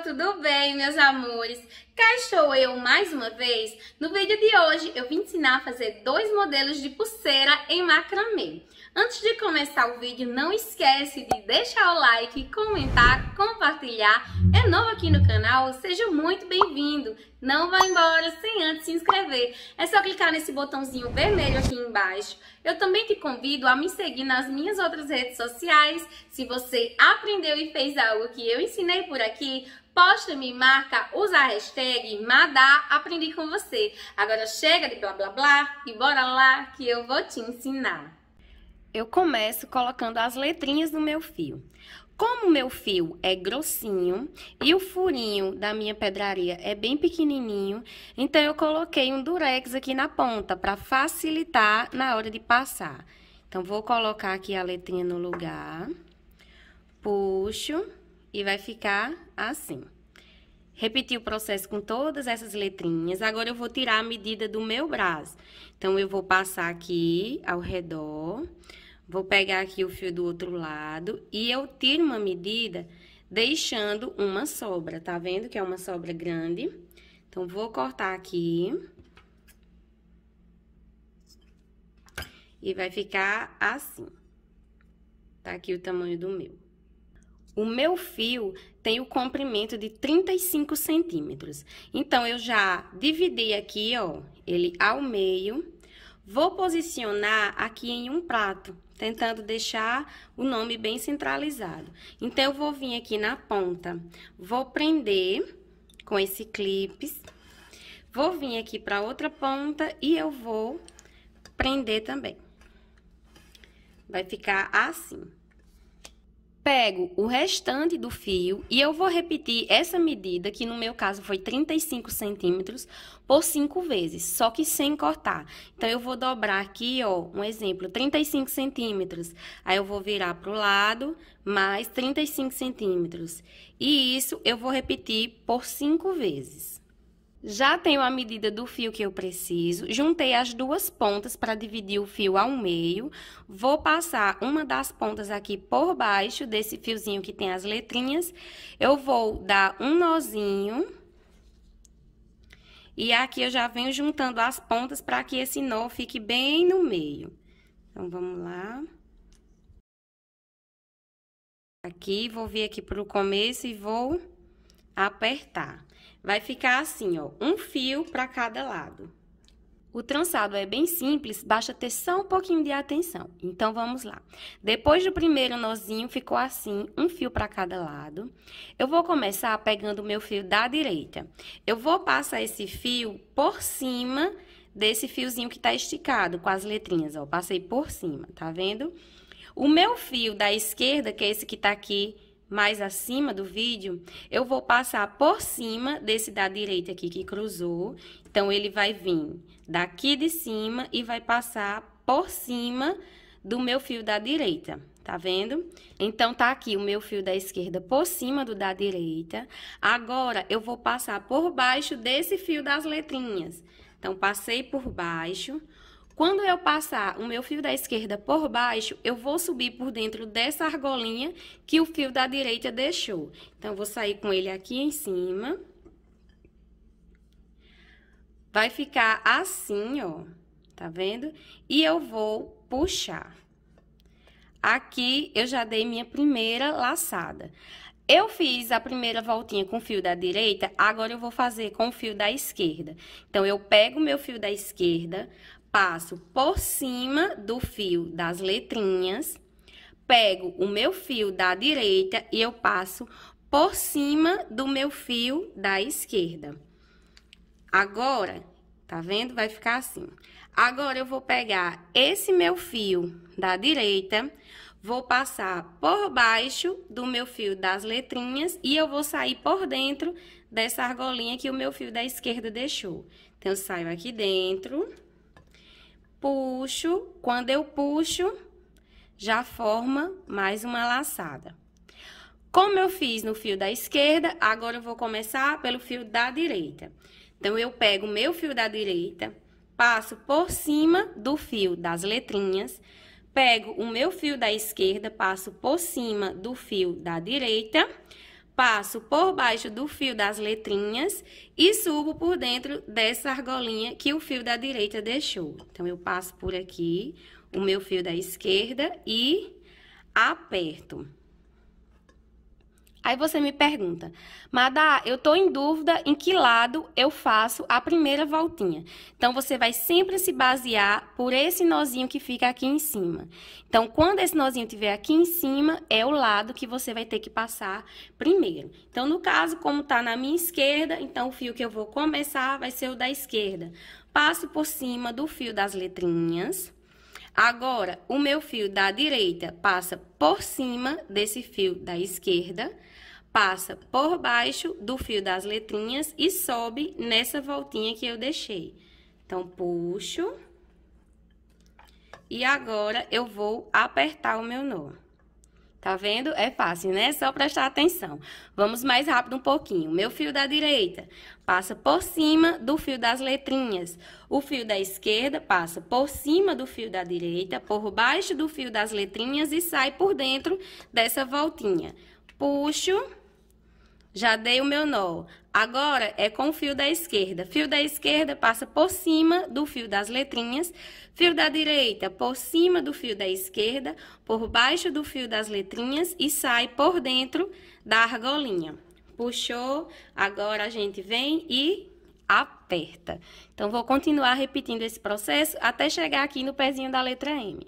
tudo bem, meus amores? Cá estou eu mais uma vez. No vídeo de hoje eu vim ensinar a fazer dois modelos de pulseira em macramê. Antes de começar o vídeo, não esquece de deixar o like, comentar, compartilhar. É novo aqui no canal? Seja muito bem-vindo! Não vá embora sem antes se inscrever. É só clicar nesse botãozinho vermelho aqui embaixo. Eu também te convido a me seguir nas minhas outras redes sociais. Se você aprendeu e fez algo que eu ensinei por aqui, posta, me marca, usa a hashtag Madá Aprendi com você. Agora chega de blá blá blá e bora lá que eu vou te ensinar. Eu começo colocando as letrinhas no meu fio. Como o meu fio é grossinho e o furinho da minha pedraria é bem pequenininho, então eu coloquei um durex aqui na ponta para facilitar na hora de passar. Então, vou colocar aqui a letrinha no lugar, puxo e vai ficar assim. Repeti o processo com todas essas letrinhas. Agora, eu vou tirar a medida do meu braço. Então, eu vou passar aqui ao redor Vou pegar aqui o fio do outro lado e eu tiro uma medida deixando uma sobra, tá vendo que é uma sobra grande? Então, vou cortar aqui. E vai ficar assim. Tá aqui o tamanho do meu. O meu fio tem o comprimento de 35 centímetros. Então, eu já dividi aqui, ó, ele ao meio. Vou posicionar aqui em um prato tentando deixar o nome bem centralizado. Então, eu vou vir aqui na ponta, vou prender com esse clipes, vou vir aqui pra outra ponta e eu vou prender também. Vai ficar assim pego o restante do fio e eu vou repetir essa medida, que no meu caso foi 35 centímetros, por cinco vezes, só que sem cortar. Então, eu vou dobrar aqui, ó, um exemplo, 35 centímetros. Aí, eu vou virar pro lado, mais 35 centímetros. E isso eu vou repetir por cinco vezes. Já tenho a medida do fio que eu preciso, juntei as duas pontas para dividir o fio ao meio. Vou passar uma das pontas aqui por baixo desse fiozinho que tem as letrinhas. Eu vou dar um nozinho. E aqui eu já venho juntando as pontas para que esse nó fique bem no meio. Então, vamos lá. Aqui, vou vir aqui para o começo e vou apertar. Vai ficar assim, ó, um fio para cada lado. O trançado é bem simples, basta ter só um pouquinho de atenção. Então, vamos lá. Depois do primeiro nozinho, ficou assim, um fio para cada lado. Eu vou começar pegando o meu fio da direita. Eu vou passar esse fio por cima desse fiozinho que tá esticado, com as letrinhas, ó. Passei por cima, tá vendo? O meu fio da esquerda, que é esse que tá aqui mais acima do vídeo, eu vou passar por cima desse da direita aqui que cruzou. Então, ele vai vir daqui de cima e vai passar por cima do meu fio da direita, tá vendo? Então, tá aqui o meu fio da esquerda por cima do da direita. Agora, eu vou passar por baixo desse fio das letrinhas. Então, passei por baixo, quando eu passar o meu fio da esquerda por baixo, eu vou subir por dentro dessa argolinha que o fio da direita deixou. Então, vou sair com ele aqui em cima. Vai ficar assim, ó, tá vendo? E eu vou puxar. Aqui, eu já dei minha primeira laçada. Eu fiz a primeira voltinha com o fio da direita, agora eu vou fazer com o fio da esquerda. Então, eu pego o meu fio da esquerda, passo por cima do fio das letrinhas, pego o meu fio da direita e eu passo por cima do meu fio da esquerda. Agora, tá vendo? Vai ficar assim. Agora, eu vou pegar esse meu fio da direita, vou passar por baixo do meu fio das letrinhas e eu vou sair por dentro dessa argolinha que o meu fio da esquerda deixou. Então, eu saio aqui dentro puxo, quando eu puxo, já forma mais uma laçada. Como eu fiz no fio da esquerda, agora eu vou começar pelo fio da direita. Então, eu pego o meu fio da direita, passo por cima do fio das letrinhas, pego o meu fio da esquerda, passo por cima do fio da direita, passo por baixo do fio das letrinhas e subo por dentro dessa argolinha que o fio da direita deixou. Então, eu passo por aqui o meu fio da esquerda e aperto. Aí você me pergunta, Madá, eu estou em dúvida em que lado eu faço a primeira voltinha. Então, você vai sempre se basear por esse nozinho que fica aqui em cima. Então, quando esse nozinho estiver aqui em cima, é o lado que você vai ter que passar primeiro. Então, no caso, como está na minha esquerda, então o fio que eu vou começar vai ser o da esquerda. Passo por cima do fio das letrinhas. Agora, o meu fio da direita passa por cima desse fio da esquerda passa por baixo do fio das letrinhas e sobe nessa voltinha que eu deixei. Então, puxo. E agora, eu vou apertar o meu nó. Tá vendo? É fácil, né? Só prestar atenção. Vamos mais rápido um pouquinho. Meu fio da direita passa por cima do fio das letrinhas. O fio da esquerda passa por cima do fio da direita, por baixo do fio das letrinhas e sai por dentro dessa voltinha. Puxo já dei o meu nó. Agora é com o fio da esquerda. Fio da esquerda passa por cima do fio das letrinhas, fio da direita por cima do fio da esquerda, por baixo do fio das letrinhas e sai por dentro da argolinha. Puxou, agora a gente vem e aperta. Então, vou continuar repetindo esse processo até chegar aqui no pezinho da letra M.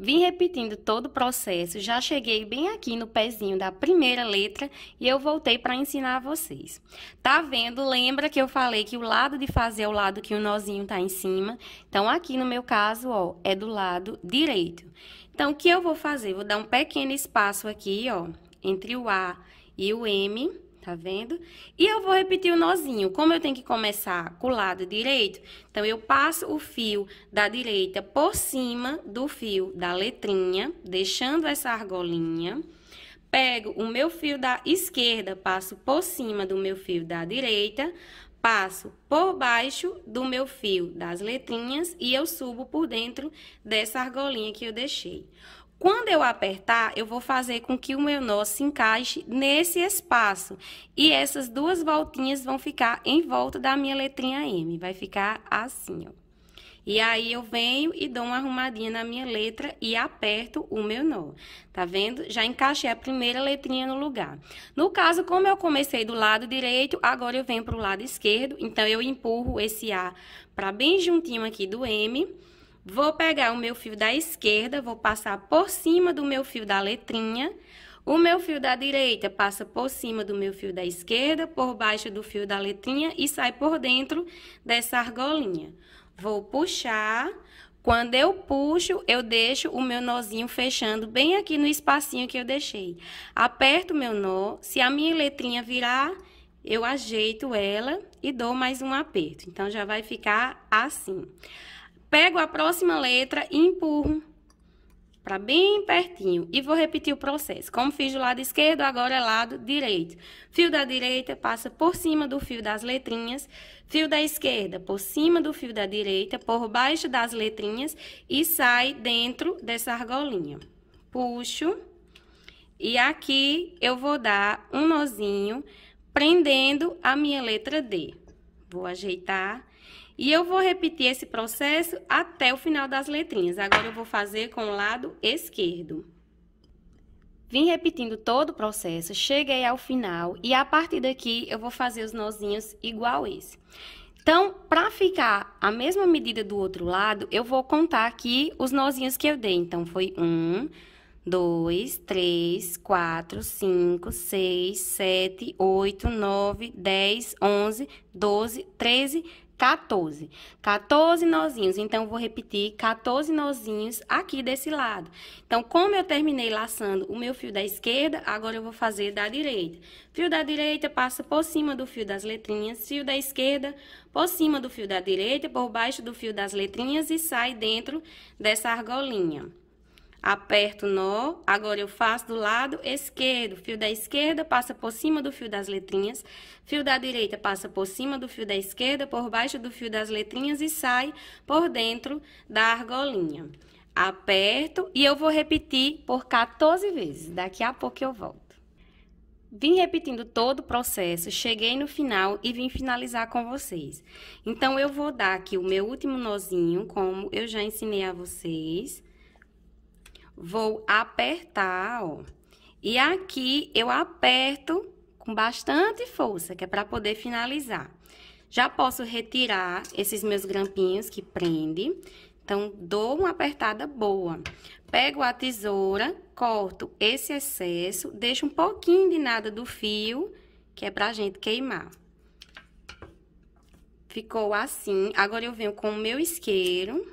Vim repetindo todo o processo, já cheguei bem aqui no pezinho da primeira letra e eu voltei para ensinar a vocês. Tá vendo? Lembra que eu falei que o lado de fazer é o lado que o nozinho tá em cima? Então, aqui no meu caso, ó, é do lado direito. Então, o que eu vou fazer? Vou dar um pequeno espaço aqui, ó, entre o A e o M tá vendo? E eu vou repetir o nozinho. Como eu tenho que começar com o lado direito, então eu passo o fio da direita por cima do fio da letrinha, deixando essa argolinha. Pego o meu fio da esquerda, passo por cima do meu fio da direita, passo por baixo do meu fio das letrinhas e eu subo por dentro dessa argolinha que eu deixei. Quando eu apertar, eu vou fazer com que o meu nó se encaixe nesse espaço. E essas duas voltinhas vão ficar em volta da minha letrinha M. Vai ficar assim, ó. E aí, eu venho e dou uma arrumadinha na minha letra e aperto o meu nó. Tá vendo? Já encaixei a primeira letrinha no lugar. No caso, como eu comecei do lado direito, agora eu venho pro lado esquerdo. Então, eu empurro esse A pra bem juntinho aqui do M Vou pegar o meu fio da esquerda, vou passar por cima do meu fio da letrinha. O meu fio da direita passa por cima do meu fio da esquerda, por baixo do fio da letrinha e sai por dentro dessa argolinha. Vou puxar. Quando eu puxo, eu deixo o meu nozinho fechando bem aqui no espacinho que eu deixei. Aperto o meu nó. Se a minha letrinha virar, eu ajeito ela e dou mais um aperto. Então, já vai ficar assim. Assim pego a próxima letra e empurro para bem pertinho. E vou repetir o processo. Como fiz do lado esquerdo, agora é lado direito. Fio da direita passa por cima do fio das letrinhas. Fio da esquerda por cima do fio da direita, por baixo das letrinhas. E sai dentro dessa argolinha. Puxo. E aqui eu vou dar um nozinho prendendo a minha letra D. Vou ajeitar e eu vou repetir esse processo até o final das letrinhas. Agora, eu vou fazer com o lado esquerdo. Vim repetindo todo o processo, cheguei ao final e a partir daqui eu vou fazer os nozinhos igual esse. Então, para ficar a mesma medida do outro lado, eu vou contar aqui os nozinhos que eu dei. Então, foi um, dois, três, quatro, cinco, seis, sete, oito, nove, dez, onze, doze, treze, 14. 14 nozinhos. Então, vou repetir 14 nozinhos aqui desse lado. Então, como eu terminei laçando o meu fio da esquerda, agora eu vou fazer da direita. Fio da direita passa por cima do fio das letrinhas, fio da esquerda por cima do fio da direita, por baixo do fio das letrinhas e sai dentro dessa argolinha. Aperto o nó, agora eu faço do lado esquerdo, fio da esquerda passa por cima do fio das letrinhas, fio da direita passa por cima do fio da esquerda, por baixo do fio das letrinhas e sai por dentro da argolinha. Aperto e eu vou repetir por 14 vezes, daqui a pouco eu volto. Vim repetindo todo o processo, cheguei no final e vim finalizar com vocês. Então, eu vou dar aqui o meu último nozinho, como eu já ensinei a vocês vou apertar, ó. E aqui eu aperto com bastante força, que é para poder finalizar. Já posso retirar esses meus grampinhos que prende. Então, dou uma apertada boa. Pego a tesoura, corto esse excesso, deixo um pouquinho de nada do fio, que é pra gente queimar. Ficou assim. Agora, eu venho com o meu isqueiro.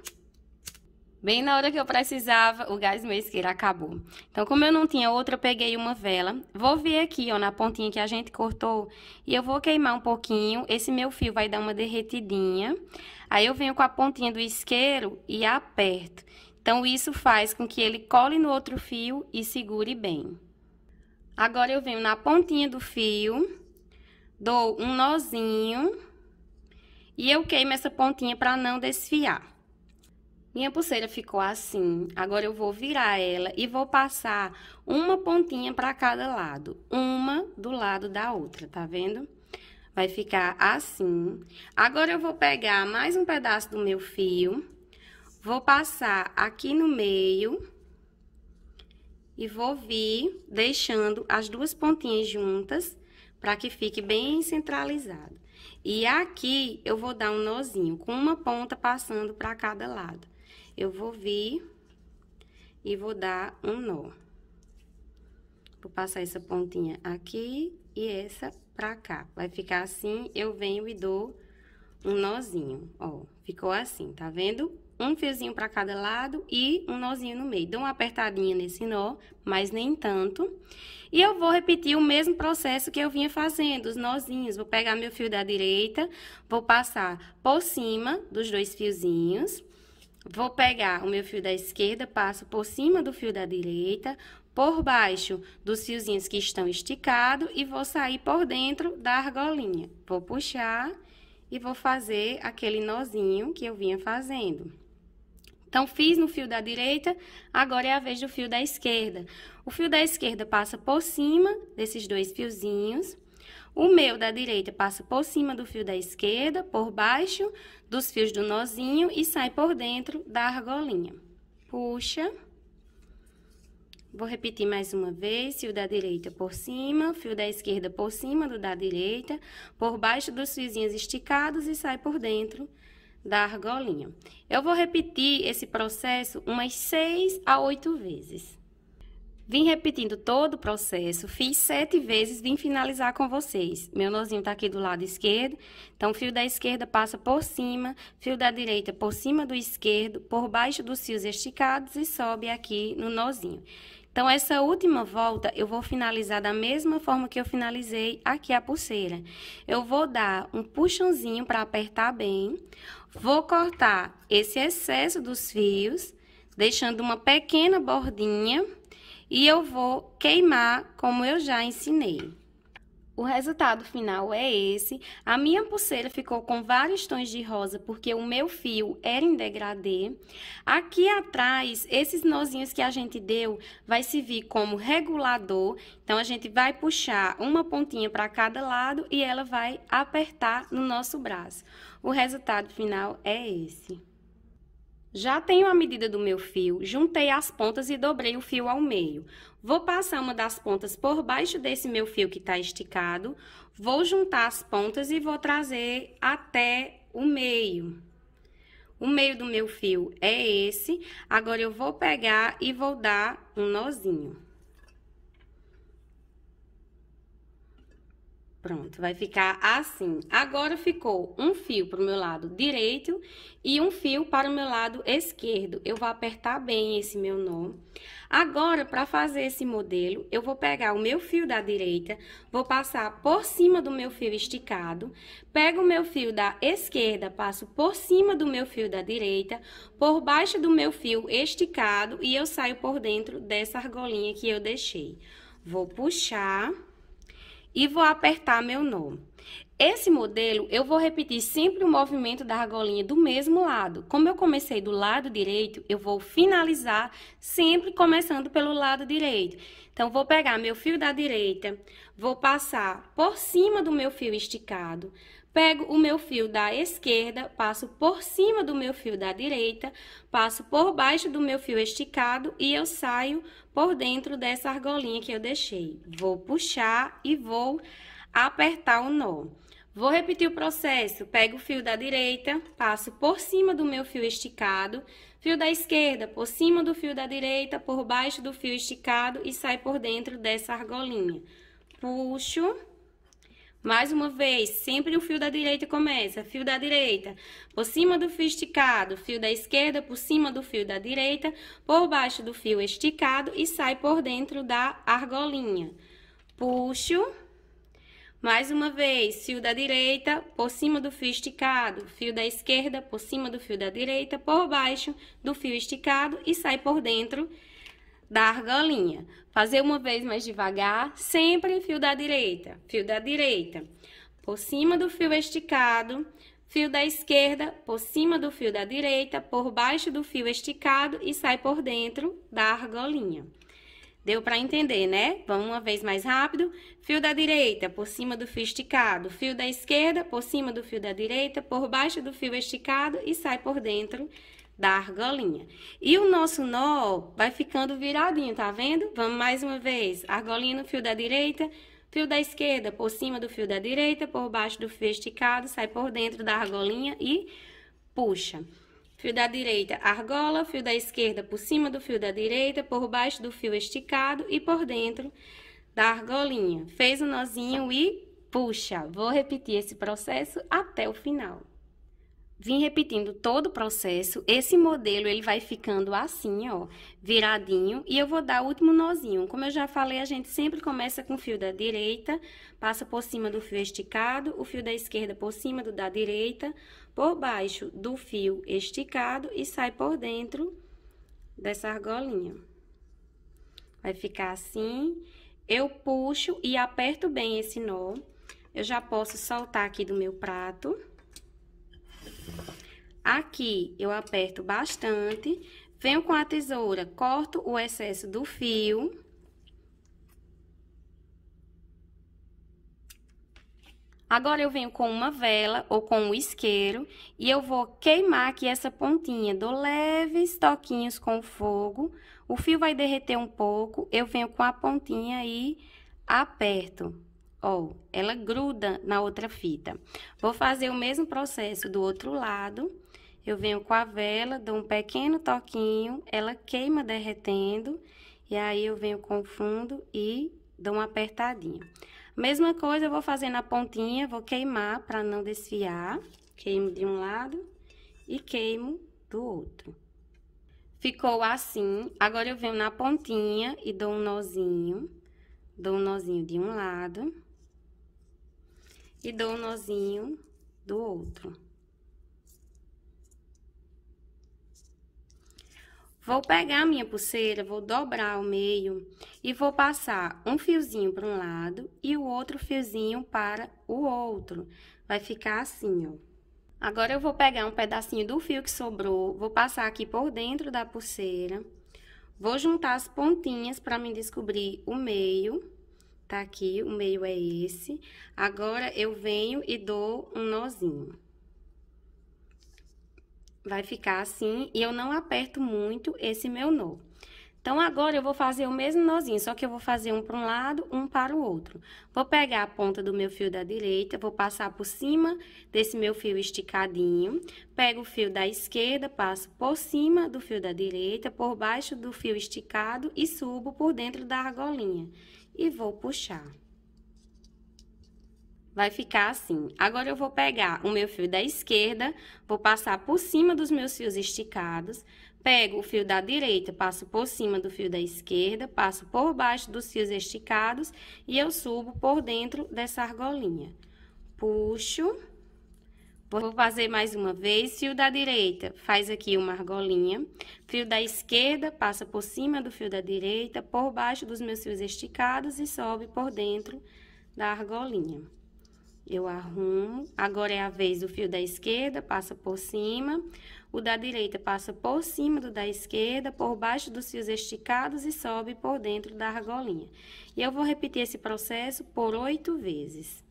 Bem na hora que eu precisava, o gás meu isqueiro acabou. Então, como eu não tinha outra, eu peguei uma vela. Vou vir aqui, ó, na pontinha que a gente cortou, e eu vou queimar um pouquinho. Esse meu fio vai dar uma derretidinha. Aí, eu venho com a pontinha do isqueiro e aperto. Então, isso faz com que ele cole no outro fio e segure bem. Agora, eu venho na pontinha do fio, dou um nozinho, e eu queimo essa pontinha para não desfiar. Minha pulseira ficou assim. Agora eu vou virar ela e vou passar uma pontinha para cada lado, uma do lado da outra, tá vendo? Vai ficar assim. Agora eu vou pegar mais um pedaço do meu fio, vou passar aqui no meio e vou vir deixando as duas pontinhas juntas para que fique bem centralizado. E aqui eu vou dar um nozinho com uma ponta passando para cada lado eu vou vir e vou dar um nó. Vou passar essa pontinha aqui e essa pra cá. Vai ficar assim, eu venho e dou um nozinho, ó. Ficou assim, tá vendo? Um fiozinho pra cada lado e um nozinho no meio. Dou uma apertadinha nesse nó, mas nem tanto. E eu vou repetir o mesmo processo que eu vinha fazendo, os nozinhos. Vou pegar meu fio da direita, vou passar por cima dos dois fiozinhos. Vou pegar o meu fio da esquerda, passo por cima do fio da direita, por baixo dos fiozinhos que estão esticados e vou sair por dentro da argolinha. Vou puxar e vou fazer aquele nozinho que eu vinha fazendo. Então, fiz no fio da direita, agora é a vez do fio da esquerda. O fio da esquerda passa por cima desses dois fiozinhos, o meu da direita passa por cima do fio da esquerda, por baixo dos fios do nozinho e sai por dentro da argolinha. Puxa. Vou repetir mais uma vez, fio da direita por cima, fio da esquerda por cima do da direita, por baixo dos fiozinhos esticados e sai por dentro da argolinha. Eu vou repetir esse processo umas seis a oito vezes. Vim repetindo todo o processo, fiz sete vezes, vim finalizar com vocês. Meu nozinho tá aqui do lado esquerdo, então fio da esquerda passa por cima, fio da direita por cima do esquerdo, por baixo dos fios esticados e sobe aqui no nozinho. Então, essa última volta, eu vou finalizar da mesma forma que eu finalizei aqui a pulseira. Eu vou dar um puxãozinho para apertar bem, vou cortar esse excesso dos fios, deixando uma pequena bordinha e eu vou queimar como eu já ensinei. O resultado final é esse. A minha pulseira ficou com vários tons de rosa, porque o meu fio era em degradê. Aqui atrás, esses nozinhos que a gente deu, vai servir como regulador. Então, a gente vai puxar uma pontinha para cada lado e ela vai apertar no nosso braço. O resultado final é esse. Já tenho a medida do meu fio, juntei as pontas e dobrei o fio ao meio. Vou passar uma das pontas por baixo desse meu fio que está esticado, vou juntar as pontas e vou trazer até o meio. O meio do meu fio é esse, agora eu vou pegar e vou dar um nozinho. Pronto, vai ficar assim. Agora ficou um fio para o meu lado direito e um fio para o meu lado esquerdo. Eu vou apertar bem esse meu nó. Agora, para fazer esse modelo, eu vou pegar o meu fio da direita, vou passar por cima do meu fio esticado, pego o meu fio da esquerda, passo por cima do meu fio da direita, por baixo do meu fio esticado e eu saio por dentro dessa argolinha que eu deixei. Vou puxar e vou apertar meu nó. Esse modelo, eu vou repetir sempre o movimento da argolinha do mesmo lado. Como eu comecei do lado direito, eu vou finalizar sempre começando pelo lado direito. Então, vou pegar meu fio da direita, vou passar por cima do meu fio esticado, Pego o meu fio da esquerda, passo por cima do meu fio da direita, passo por baixo do meu fio esticado e eu saio por dentro dessa argolinha que eu deixei. Vou puxar e vou apertar o nó. Vou repetir o processo, pego o fio da direita, passo por cima do meu fio esticado, fio da esquerda por cima do fio da direita, por baixo do fio esticado e sai por dentro dessa argolinha. Puxo mais uma vez, sempre o fio da direita começa, fio da direita, por cima do fio esticado, fio da esquerda, por cima do fio da direita, por baixo do fio esticado e sai por dentro da argolinha. Puxo, mais uma vez, fio da direita, por cima do fio esticado, fio da esquerda, por cima do fio da direita, por baixo do fio esticado e sai por dentro da argolinha. Fazer uma vez mais devagar, sempre fio da direita, fio da direita. Por cima do fio esticado, fio da esquerda, por cima do fio da direita, por baixo do fio esticado e sai por dentro da argolinha. Deu para entender, né? Vamos uma vez mais rápido. Fio da direita por cima do fio esticado, fio da esquerda por cima do fio da direita, por baixo do fio esticado e sai por dentro da argolinha. E o nosso nó vai ficando viradinho, tá vendo? Vamos mais uma vez. Argolinha no fio da direita, fio da esquerda por cima do fio da direita, por baixo do fio esticado, sai por dentro da argolinha e puxa. Fio da direita, argola, fio da esquerda por cima do fio da direita, por baixo do fio esticado e por dentro da argolinha. Fez o um nozinho e puxa. Vou repetir esse processo até o final vim repetindo todo o processo. Esse modelo, ele vai ficando assim, ó, viradinho. E eu vou dar o último nozinho. Como eu já falei, a gente sempre começa com o fio da direita, passa por cima do fio esticado, o fio da esquerda por cima do da direita, por baixo do fio esticado e sai por dentro dessa argolinha. Vai ficar assim. Eu puxo e aperto bem esse nó. Eu já posso soltar aqui do meu prato. Aqui, eu aperto bastante, venho com a tesoura, corto o excesso do fio. Agora, eu venho com uma vela ou com um isqueiro e eu vou queimar aqui essa pontinha. Dou leves toquinhos com fogo, o fio vai derreter um pouco, eu venho com a pontinha e aperto ó, ela gruda na outra fita. Vou fazer o mesmo processo do outro lado. Eu venho com a vela, dou um pequeno toquinho, ela queima derretendo, e aí eu venho com o fundo e dou uma apertadinha. Mesma coisa eu vou fazer na pontinha, vou queimar para não desfiar. Queimo de um lado e queimo do outro. Ficou assim, agora eu venho na pontinha e dou um nozinho, dou um nozinho de um lado e dou um nozinho do outro. Vou pegar a minha pulseira, vou dobrar o meio e vou passar um fiozinho para um lado e o outro fiozinho para o outro. Vai ficar assim, ó. Agora, eu vou pegar um pedacinho do fio que sobrou, vou passar aqui por dentro da pulseira, vou juntar as pontinhas para me descobrir o meio. Tá aqui, o meio é esse. Agora, eu venho e dou um nozinho. Vai ficar assim, e eu não aperto muito esse meu nó. Então, agora eu vou fazer o mesmo nozinho, só que eu vou fazer um para um lado, um para o outro. Vou pegar a ponta do meu fio da direita, vou passar por cima desse meu fio esticadinho. Pego o fio da esquerda, passo por cima do fio da direita, por baixo do fio esticado e subo por dentro da argolinha e vou puxar. Vai ficar assim. Agora, eu vou pegar o meu fio da esquerda, vou passar por cima dos meus fios esticados, pego o fio da direita, passo por cima do fio da esquerda, passo por baixo dos fios esticados e eu subo por dentro dessa argolinha. Puxo Vou fazer mais uma vez, fio da direita, faz aqui uma argolinha, fio da esquerda, passa por cima do fio da direita, por baixo dos meus fios esticados e sobe por dentro da argolinha. Eu arrumo, agora é a vez do fio da esquerda, passa por cima, o da direita passa por cima do da esquerda, por baixo dos fios esticados e sobe por dentro da argolinha. E eu vou repetir esse processo por oito vezes.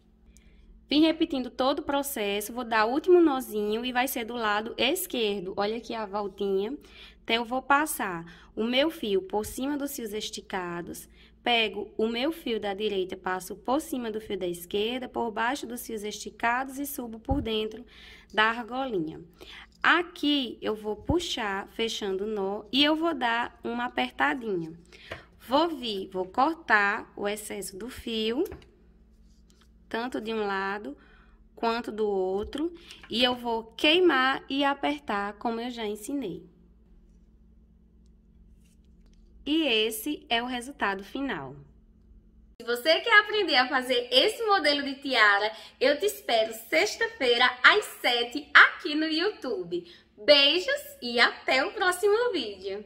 Vim repetindo todo o processo, vou dar o último nozinho e vai ser do lado esquerdo. Olha aqui a voltinha. Então, eu vou passar o meu fio por cima dos fios esticados, pego o meu fio da direita, passo por cima do fio da esquerda, por baixo dos fios esticados e subo por dentro da argolinha. Aqui, eu vou puxar, fechando o nó, e eu vou dar uma apertadinha. Vou vir, vou cortar o excesso do fio tanto de um lado quanto do outro, e eu vou queimar e apertar, como eu já ensinei. E esse é o resultado final. Se você quer aprender a fazer esse modelo de tiara, eu te espero sexta-feira às 7 aqui no YouTube. Beijos e até o próximo vídeo!